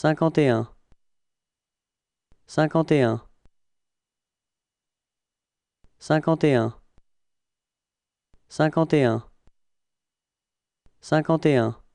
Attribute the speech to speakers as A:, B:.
A: 51 51 51 51 51